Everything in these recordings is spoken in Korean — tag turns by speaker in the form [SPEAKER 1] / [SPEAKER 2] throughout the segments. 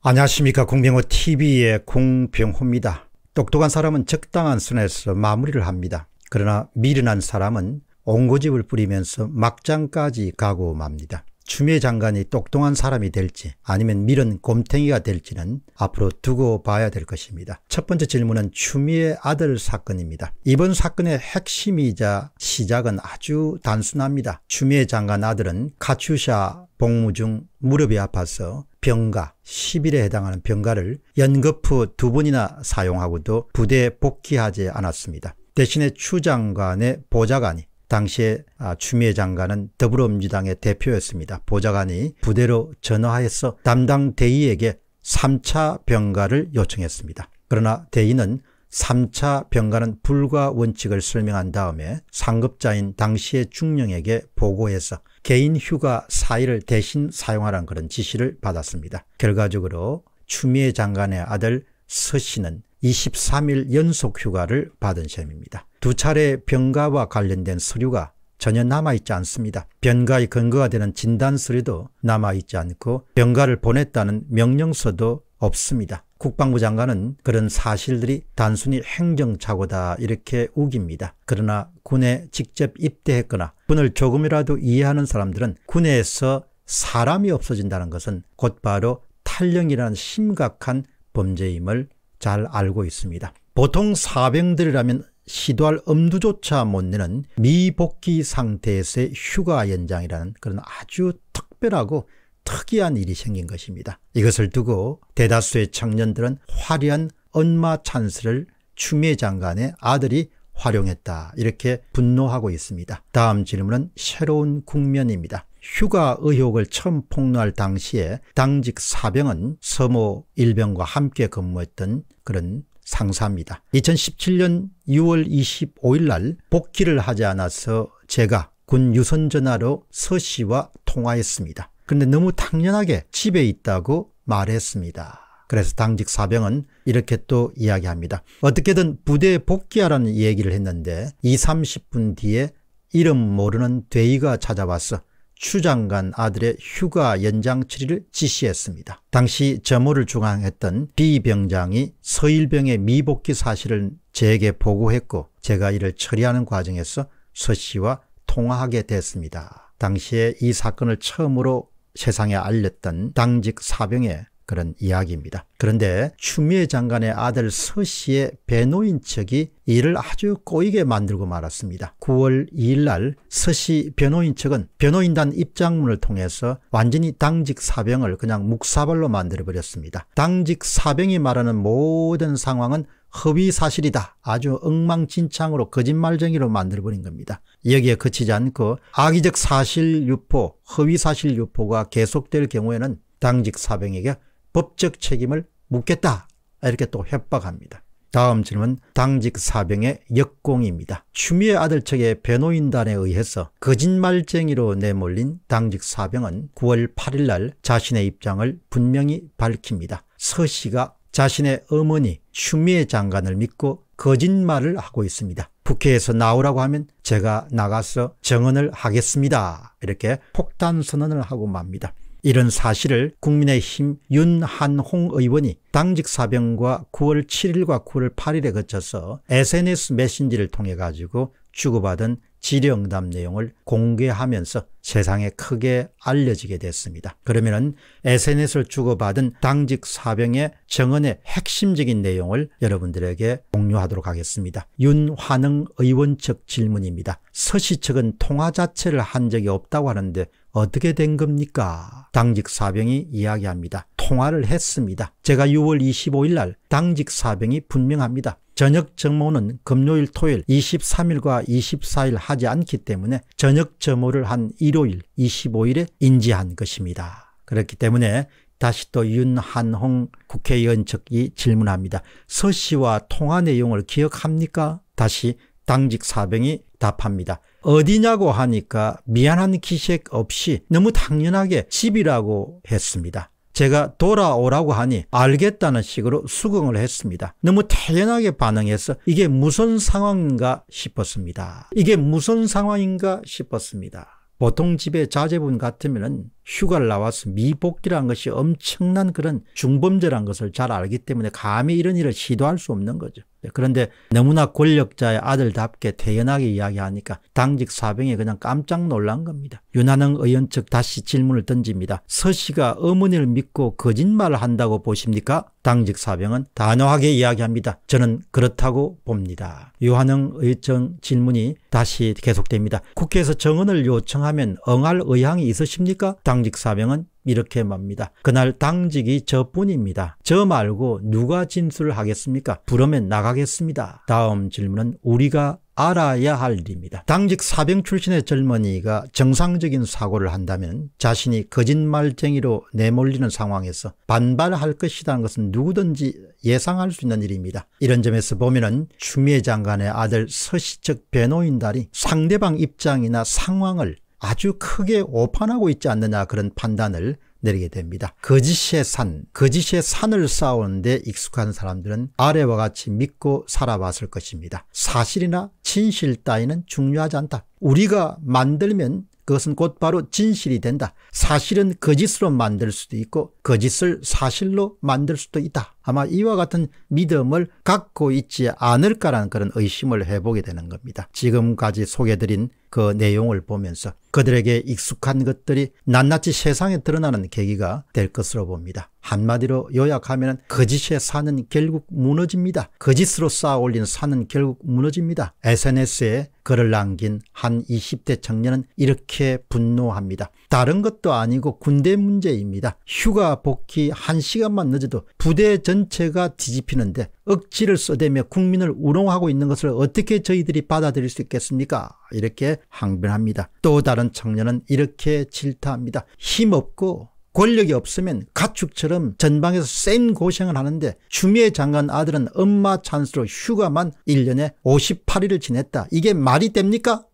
[SPEAKER 1] 안녕하십니까 공병호TV의 공병호입니다. 똑똑한 사람은 적당한 순에서 마무리를 합니다. 그러나 미련한 사람은 옹고집을 뿌리면서 막장까지 가고 맙니다. 추미애 장관이 똑똑한 사람이 될지 아니면 미련 곰탱이가 될지는 앞으로 두고 봐야 될 것입니다. 첫 번째 질문은 추미애 아들 사건입니다. 이번 사건의 핵심이자 시작은 아주 단순합니다. 추미애 장관 아들은 카츄샤 복무 중 무릎이 아파서 병가, 10일에 해당하는 병가를 연거푸 두 번이나 사용하고도 부대에 복귀하지 않았습니다. 대신에 추 장관의 보좌관이 당시에 아, 추미애 장관은 더불어민주당의 대표였습니다. 보좌관이 부대로 전화해서 담당 대위에게 3차 병가를 요청했습니다. 그러나 대위는 3차 병가는 불과 원칙을 설명한 다음에 상급자인 당시의 중령에게 보고해서 개인 휴가 4일을 대신 사용하라는 그런 지시를 받았습니다. 결과적으로 추미애 장관의 아들 서씨는 23일 연속 휴가를 받은 셈입니다. 두 차례 병가와 관련된 서류가 전혀 남아있지 않습니다. 병가의 근거가 되는 진단 서류도 남아있지 않고 병가를 보냈다는 명령서도 없습니다. 국방부 장관은 그런 사실들이 단순히 행정착오다 이렇게 우깁니다. 그러나 군에 직접 입대했거나 군을 조금이라도 이해하는 사람들은 군에서 사람이 없어진다는 것은 곧바로 탈령이라는 심각한 범죄임을 잘 알고 있습니다. 보통 사병들이라면 시도할 엄두조차 못 내는 미복귀 상태에서의 휴가 연장이라는 그런 아주 특별하고 특이한 일이 생긴 것입니다. 이것을 두고 대다수의 청년들은 화려한 엄마 찬스를 추미애 장관의 아들이 활용했다 이렇게 분노하고 있습니다. 다음 질문은 새로운 국면입니다. 휴가 의혹을 처음 폭로할 당시에 당직 사병은 서모 일병과 함께 근무했던 그런 상사입니다. 2017년 6월 25일 날 복귀를 하지 않아서 제가 군 유선 전화로 서 씨와 통화했습니다. 그런데 너무 당연하게 집에 있다고 말했습니다. 그래서 당직 사병은 이렇게 또 이야기합니다. 어떻게든 부대에 복귀하라는 얘기를 했는데 2 30분 뒤에 이름 모르는 대의가 찾아와서 추장관 아들의 휴가 연장 처리를 지시했습니다. 당시 점호를 중앙했던 비병장이 서일병의 미복귀 사실을 제게 보고했고 제가 이를 처리하는 과정에서 서 씨와 통화하게 됐습니다. 당시에 이 사건을 처음으로 세상에 알렸던 당직 사병의 그런 이야기입니다. 그런데 추미애 장관의 아들 서씨의 배노인 측이 이를 아주 꼬이게 만들고 말았습니다. 9월 2일 날 서씨 변호인 측은 변호인단 입장문을 통해서 완전히 당직 사병을 그냥 묵사발로 만들어버렸습니다. 당직 사병이 말하는 모든 상황은 허위 사실이다. 아주 엉망진창으로 거짓말쟁이로 만들어버린 겁니다. 여기에 그치지 않고 악의적 사실 유포, 허위 사실 유포가 계속될 경우에는 당직 사병에게 법적 책임을 묻겠다. 이렇게 또 협박합니다. 다음 질문 당직 사병의 역공입니다. 추미애 아들 측의 변호인단에 의해서 거짓말쟁이로 내몰린 당직 사병은 9월 8일 날 자신의 입장을 분명히 밝힙니다. 서 씨가 자신의 어머니 추미애 장관을 믿고 거짓말을 하고 있습니다. 국회에서 나오라고 하면 제가 나가서 정언을 하겠습니다. 이렇게 폭탄 선언을 하고 맙니다. 이런 사실을 국민의힘 윤한홍 의원이 당직 사병과 9월 7일과 9월 8일에 거쳐서 SNS 메신지를 통해 가지고 주고받은 질의응답 내용을 공개하면서 세상에 크게 알려지게 됐습니다. 그러면 SNS를 주고받은 당직 사병의 정언의 핵심적인 내용을 여러분들에게 공유하도록 하겠습니다. 윤환응 의원 측 질문입니다. 서씨 측은 통화 자체를 한 적이 없다고 하는데 어떻게 된 겁니까? 당직 사병이 이야기합니다. 통화를 했습니다. 제가 6월 25일 날 당직 사병이 분명합니다. 저녁 점호는 금요일 토요일 23일과 24일 하지 않기 때문에 저녁 점호를 한 일요일 25일에 인지한 것입니다. 그렇기 때문에 다시 또 윤한홍 국회의원 측이 질문합니다. 서 씨와 통화 내용을 기억합니까? 다시 당직 사병이 답합니다. 어디냐고 하니까 미안한 기색 없이 너무 당연하게 집이라고 했습니다. 제가 돌아오라고 하니 알겠다는 식으로 수긍을 했습니다. 너무 태연하게 반응해서 이게 무슨 상황인가 싶었습니다. 이게 무슨 상황인가 싶었습니다. 보통 집에 자제분 같으면 휴가를 나와서 미복귀란 것이 엄청난 그런 중범죄란 것을 잘 알기 때문에 감히 이런 일을 시도할 수 없는 거죠. 네, 그런데 너무나 권력자의 아들답게 태연하게 이야기하니까 당직 사병이 그냥 깜짝 놀란 겁니다. 윤한흥 의원 측 다시 질문을 던집니다. 서 씨가 어머니를 믿고 거짓말을 한다고 보십니까? 당직 사병은 단호하게 이야기합니다. 저는 그렇다고 봅니다. 유한흥 의정 질문이 다시 계속됩니다. 국회에서 정언을 요청하면 응할 의향이 있으십니까? 당 당직 사명은 이렇게 맙니다. 그날 당직이 저뿐입니다. 저 말고 누가 진술을 하겠습니까? 부르면 나가겠습니다. 다음 질문은 우리가 알아야 할 일입니다. 당직 사병 출신의 젊은이가 정상적인 사고를 한다면 자신이 거짓말쟁이로 내몰리는 상황에서 반발할 것이라는 것은 누구든지 예상할 수 있는 일입니다. 이런 점에서 보면은 추미애 장관의 아들 서시적 변호인 달이 상대방 입장이나 상황을 아주 크게 오판하고 있지 않느냐 그런 판단을 내리게 됩니다. 거짓의 산, 거짓의 산을 쌓아오는데 익숙한 사람들은 아래와 같이 믿고 살아왔을 것입니다. 사실이나 진실 따위는 중요하지 않다. 우리가 만들면 그것은 곧바로 진실이 된다. 사실은 거짓으로 만들 수도 있고 거짓을 사실로 만들 수도 있다. 아마 이와 같은 믿음을 갖고 있지 않을까라는 그런 의심을 해보게 되는 겁니다. 지금까지 소개드린 그 내용을 보면서 그들에게 익숙한 것들이 낱낱이 세상에 드러나는 계기가 될 것으로 봅니다. 한마디로 요약하면 거짓에 사는 결국 무너집니다. 거짓으로 쌓아 올린 사는 결국 무너집니다. SNS에 글을 남긴 한 20대 청년은 이렇게 분노합니다. 다른 것도 아니고 군대 문제입니다. 휴가 복귀 1시간만 늦어도 부대 전체가 뒤집히는데 억지를 써대며 국민을 우롱하고 있는 것을 어떻게 저희들이 받아들일 수 있겠습니까? 이렇게 항변합니다. 또 다른 청년은 이렇게 질타합니다. 힘없고 권력이 없으면 가축처럼 전방에서 센 고생을 하는데 주미의 장관 아들은 엄마 찬스로 휴가만 1년에 58일을 지냈다. 이게 말이 됩니까?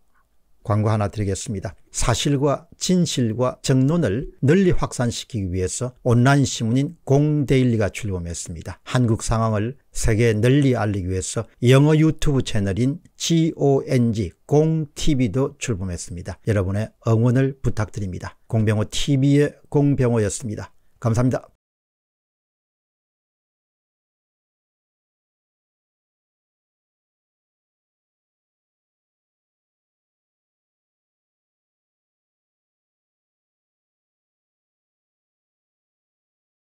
[SPEAKER 1] 광고 하나 드리겠습니다. 사실과 진실과 정론을 널리 확산시키기 위해서 온라인 신문인 공데일리가 출범했습니다. 한국 상황을 세계에 널리 알리기 위해서 영어 유튜브 채널인 GONG 공TV도 출범했습니다. 여러분의 응원을 부탁드립니다. 공병호 TV의 공병호였습니다. 감사합니다.